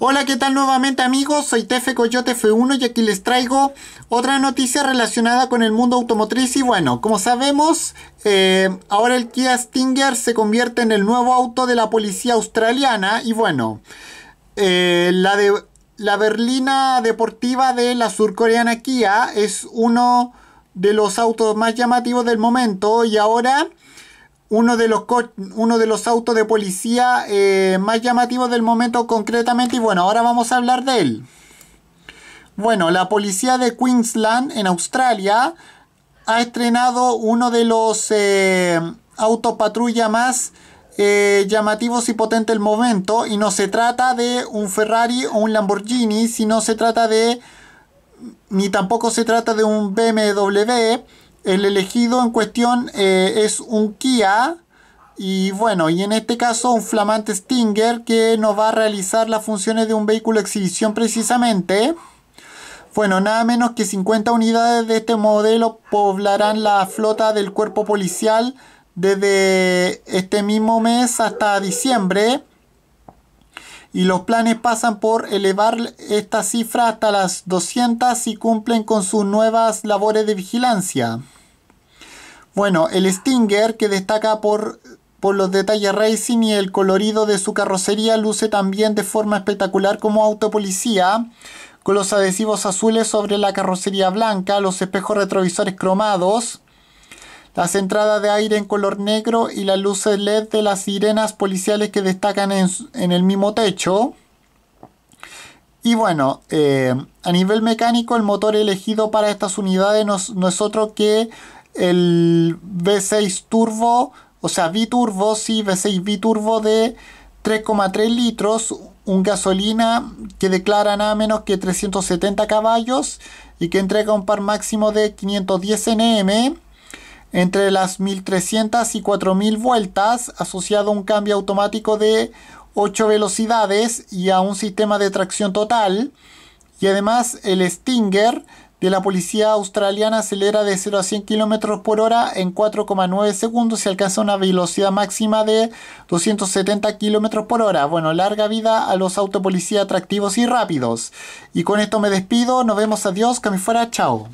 Hola, ¿qué tal nuevamente amigos? Soy Tefe Coyote F1 y aquí les traigo otra noticia relacionada con el mundo automotriz y bueno, como sabemos, eh, ahora el Kia Stinger se convierte en el nuevo auto de la policía australiana y bueno, eh, la, de, la berlina deportiva de la surcoreana Kia es uno de los autos más llamativos del momento y ahora uno de los, uno de los autos de policía eh, más llamativos del momento concretamente y bueno, ahora vamos a hablar de él. Bueno, la policía de Queensland en Australia ha estrenado uno de los eh, autos patrulla más eh, llamativos y potentes del momento y no se trata de un Ferrari o un Lamborghini, sino se trata de ni tampoco se trata de un BMW el elegido en cuestión eh, es un Kia y bueno, y en este caso un flamante Stinger que nos va a realizar las funciones de un vehículo exhibición precisamente. Bueno, nada menos que 50 unidades de este modelo poblarán la flota del cuerpo policial desde este mismo mes hasta diciembre. Y los planes pasan por elevar esta cifra hasta las 200 y cumplen con sus nuevas labores de vigilancia. Bueno, el Stinger que destaca por, por los detalles racing y el colorido de su carrocería luce también de forma espectacular como autopolicía con los adhesivos azules sobre la carrocería blanca, los espejos retrovisores cromados, las entradas de aire en color negro y las luces LED de las sirenas policiales que destacan en, el mismo techo. Y bueno, eh, a nivel mecánico el motor elegido para estas unidades no es otro que el V6 turbo, o sea, V-Turbo, sí, V6 V-Turbo de 3,3 litros, un gasolina que declara nada menos que 370 caballos y que entrega un par máximo de 510 Nm entre las 1300 y 4000 vueltas, asociado a un cambio automático de 8 velocidades y a un sistema de tracción total. Y además el Stinger de la policía australiana acelera de 0 a 100 km por hora en 4,9 segundos y alcanza una velocidad máxima de 270 km por hora. Bueno, larga vida a los autopolicías atractivos y rápidos. Y con esto me despido, nos vemos, adiós, que me fuera, chao.